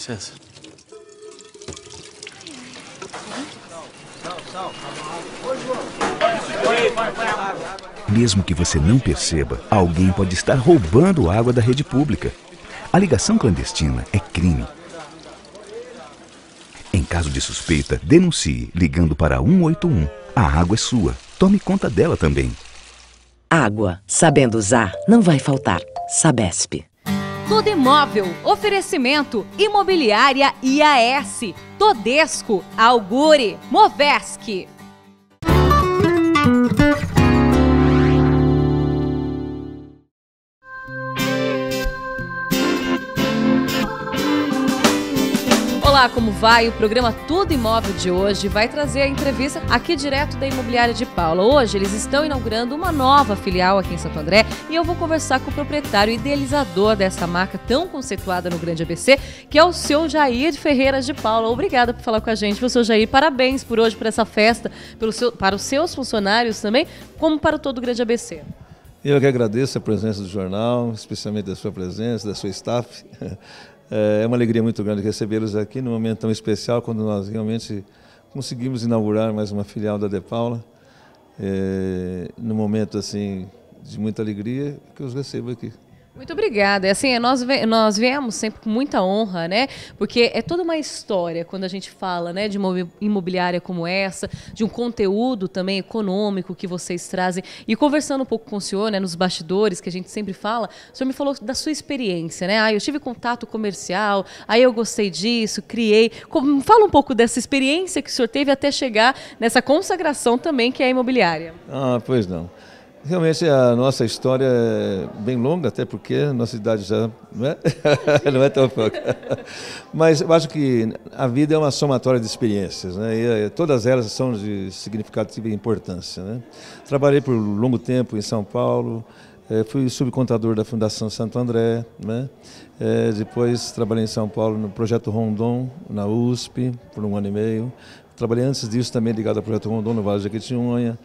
Licença. Mesmo que você não perceba, alguém pode estar roubando água da rede pública. A ligação clandestina é crime. Em caso de suspeita, denuncie ligando para 181. A água é sua. Tome conta dela também. Água, sabendo usar, não vai faltar. Sabesp. Tudo Imóvel, oferecimento Imobiliária IAS, Todesco, Auguri, Movesc. Olá, como vai? O programa Tudo Imóvel de hoje vai trazer a entrevista aqui direto da Imobiliária de Paula. Hoje eles estão inaugurando uma nova filial aqui em Santo André e eu vou conversar com o proprietário idealizador dessa marca tão conceituada no Grande ABC, que é o seu Jair Ferreira de Paula. Obrigada por falar com a gente, seu Jair. Parabéns por hoje, por essa festa, seu, para os seus funcionários também, como para todo o Grande ABC. Eu que agradeço a presença do jornal, especialmente da sua presença, da sua staff. É, é uma alegria muito grande recebê-los aqui num momento tão especial, quando nós realmente conseguimos inaugurar mais uma filial da De Paula. É, num momento assim de muita alegria que eu os recebo aqui. Muito obrigada. assim, nós, nós viemos sempre com muita honra, né? Porque é toda uma história quando a gente fala né, de uma imobiliária como essa, de um conteúdo também econômico que vocês trazem. E conversando um pouco com o senhor, né, nos bastidores, que a gente sempre fala, o senhor me falou da sua experiência, né? Ah, eu tive contato comercial, aí eu gostei disso, criei. fala um pouco dessa experiência que o senhor teve até chegar nessa consagração também que é a imobiliária. Ah, pois não. Realmente a nossa história é bem longa, até porque nossa idade já não é, não é tão pouca. Mas eu acho que a vida é uma somatória de experiências, né? e eh, todas elas são de significativa importância. Né? Trabalhei por um longo tempo em São Paulo, eh, fui subcontador da Fundação Santo André, né? Eh, depois trabalhei em São Paulo no Projeto Rondon, na USP, por um ano e meio. Trabalhei antes disso também ligado ao Projeto Rondon no Vale de Jequitinhonha.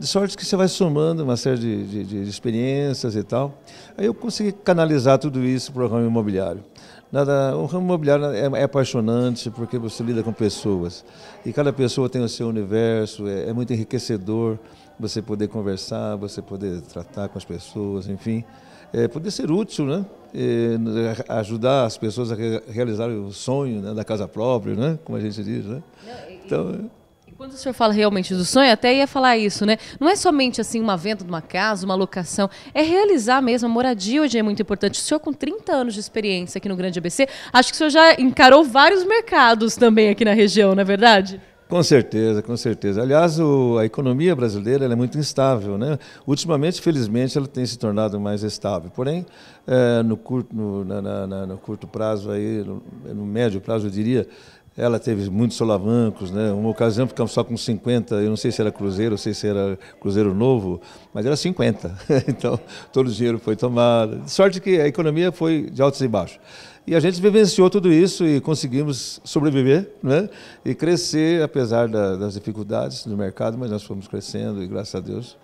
De sorte que você vai somando uma série de, de, de experiências e tal. Aí eu consegui canalizar tudo isso para o ramo imobiliário. Nada, o ramo imobiliário é, é, apaixonante porque você lida com pessoas. E cada pessoa tem o seu universo, é, é muito enriquecedor você poder conversar, você poder tratar com as pessoas, enfim. É, poder ser útil, né? É, ajudar as pessoas a realizar o sonho né? da casa própria, né? como a gente diz. Né? Não, e, então, é quando o senhor fala realmente do sonho, até ia falar isso, né? Não é somente assim uma venda de uma casa, uma locação, é realizar mesmo. A moradia hoje é muito importante. O senhor, com 30 anos de experiência aqui no Grande ABC, acho que o senhor já encarou vários mercados também aqui na região, não é verdade? Com certeza, com certeza. Aliás, o, a economia brasileira é muito instável. Né? Ultimamente, felizmente, ela tem se tornado mais estável. Porém, é, no, curto, no, na, na, no curto prazo, aí, no, no médio prazo, eu diria, ela teve muitos solavancos, né? Uma ocasião ficamos só com 50, eu não sei se era Cruzeiro, eu sei se era Cruzeiro Novo, mas era 50. Então, todo o dinheiro foi tomado. Sorte que a economia foi de altos e baixos. E a gente vivenciou tudo isso e conseguimos sobreviver, né? E crescer, apesar da, das dificuldades do mercado, mas nós fomos crescendo e, graças a Deus,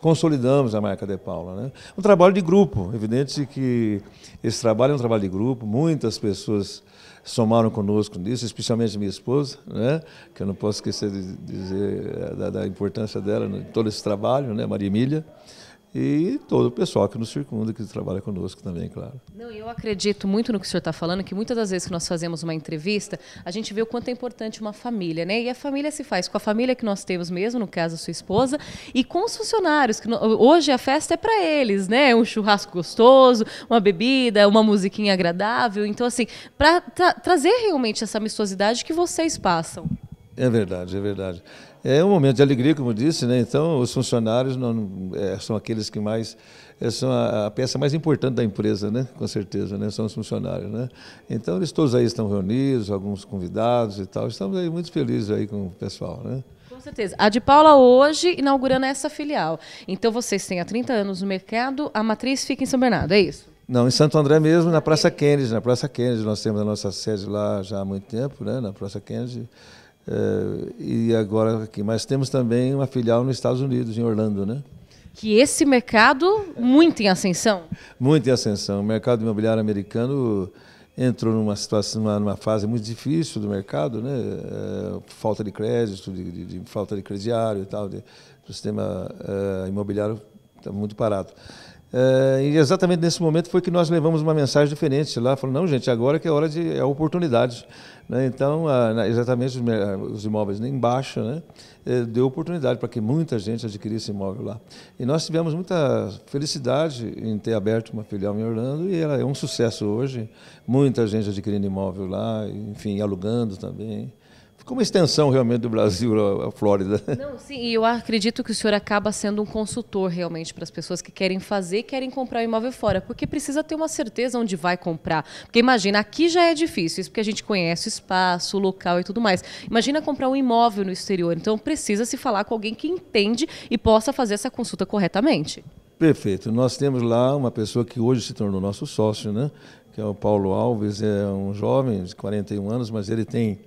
consolidamos a marca De Paula. Né? Um trabalho de grupo, evidente que esse trabalho é um trabalho de grupo, muitas pessoas somaram conosco nisso, especialmente minha esposa, né? que eu não posso esquecer de dizer eh, da, da importância dela em todo esse trabalho, né? Maria Emília e todo o pessoal que nos circunda, que trabalha conosco também, claro. Não, eu acredito muito no que o senhor está falando, que muitas das vezes que nós fazemos uma entrevista, a gente vê o quanto é importante uma família, né? E a família se faz com a família que nós temos mesmo, no caso a sua esposa, e com os funcionários, que hoje a festa é para eles, né? Um churrasco gostoso, uma bebida, uma musiquinha agradável. Então, assim, para tra trazer realmente essa amistosidade que vocês passam. É verdade, é verdade. É um momento de alegria, como disse, né? Então, os funcionários não, é, são aqueles que mais é, são a, a, peça mais importante da empresa, né? Com certeza, né? São os funcionários, né? Então, eles todos aí estão reunidos, alguns convidados e tal. Estamos aí muito felizes aí com o pessoal, né? Com certeza. A de Paula hoje inaugurando essa filial. Então, vocês têm há 30 anos no mercado, a matriz fica em São Bernardo, é isso? Não, em Santo André mesmo, na Praça Kennedy. Na Praça Kennedy, nós temos a nossa sede lá já há muito tempo, né? Na Praça Kennedy. Eh, e agora aqui. Mas temos também uma filial nos Estados Unidos, em Orlando, né? que esse mercado muito em ascensão. Muito em ascensão. O mercado imobiliário americano entrou numa situação, numa, fase muito difícil do mercado, né? Eh, falta de crédito, de, de, de falta de crediário e tal. De, o sistema uh, imobiliário está muito parado. Eh, e exatamente nesse momento foi que nós levamos uma mensagem diferente lá, falando, não gente, agora que é hora de é oportunidade. Né? Então, exatamente os, imóveis embaixo, né? Eh, deu oportunidade para que muita gente adquirisse imóvel lá. E nós tivemos muita felicidade em ter aberto uma filial em Orlando e ela é um sucesso hoje, muita gente adquirindo imóvel lá, enfim, alugando também como extensão realmente do Brasil à Flórida. Não, sim, e eu acredito que o senhor acaba sendo um consultor realmente para as pessoas que querem fazer, querem comprar o um imóvel fora, porque precisa ter uma certeza onde vai comprar. Porque imagina, aqui já é difícil, isso porque a gente conhece o espaço, o local e tudo mais. Imagina comprar um imóvel no exterior, então precisa se falar com alguém que entende e possa fazer essa consulta corretamente. Perfeito. Nós temos lá uma pessoa que hoje se tornou nosso sócio, né? Que é o Paulo Alves, é um jovem de 41 anos, mas ele tem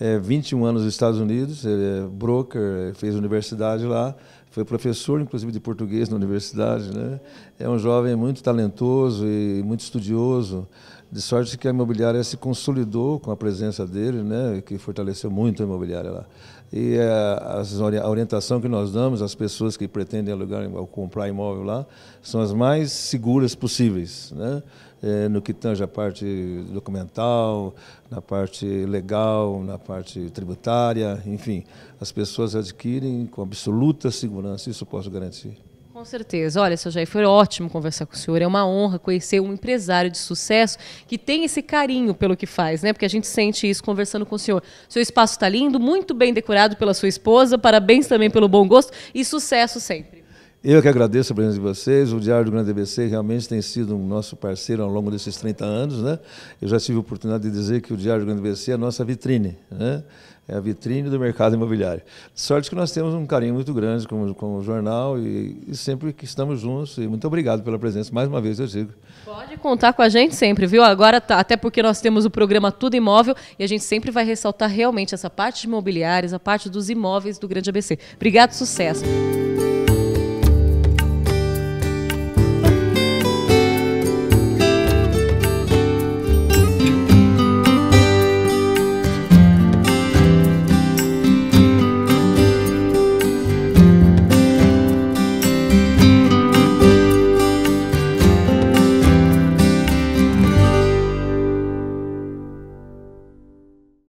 é, 21 anos nos Estados Unidos, é, broker, fez universidade lá, foi professor, inclusive, de português na universidade. Né? É um jovem muito talentoso e muito estudioso de sorte que a imobiliária se consolidou com a presença dele, né, que fortaleceu muito a imobiliária lá. E eh, a, a orientação que nós damos às pessoas que pretendem alugar ou comprar imóvel lá são as mais seguras possíveis, né? É, no que tange a parte documental, na parte legal, na parte tributária, enfim, as pessoas adquirem com absoluta segurança, isso posso garantir. Com certeza. Olha, seu Jair, foi ótimo conversar com o senhor. É uma honra conhecer um empresário de sucesso que tem esse carinho pelo que faz, né? Porque a gente sente isso conversando com o senhor. Seu espaço está lindo, muito bem decorado pela sua esposa. Parabéns também pelo bom gosto e sucesso sempre. Eu que agradeço a presença de vocês. O Diário do Grande ABC realmente tem sido um nosso parceiro ao longo desses 30 anos. Né? Eu já tive a oportunidade de dizer que o Diário do Grande ABC é a nossa vitrine. Né? É a vitrine do mercado imobiliário. Sorte que nós temos um carinho muito grande com, com o jornal e, e, sempre que estamos juntos. E muito obrigado pela presença, mais uma vez eu digo. Pode contar com a gente sempre, viu? Agora, tá, até porque nós temos o programa Tudo Imóvel e a gente sempre vai ressaltar realmente essa parte de imobiliários, a parte dos imóveis do Grande ABC. Obrigado, sucesso.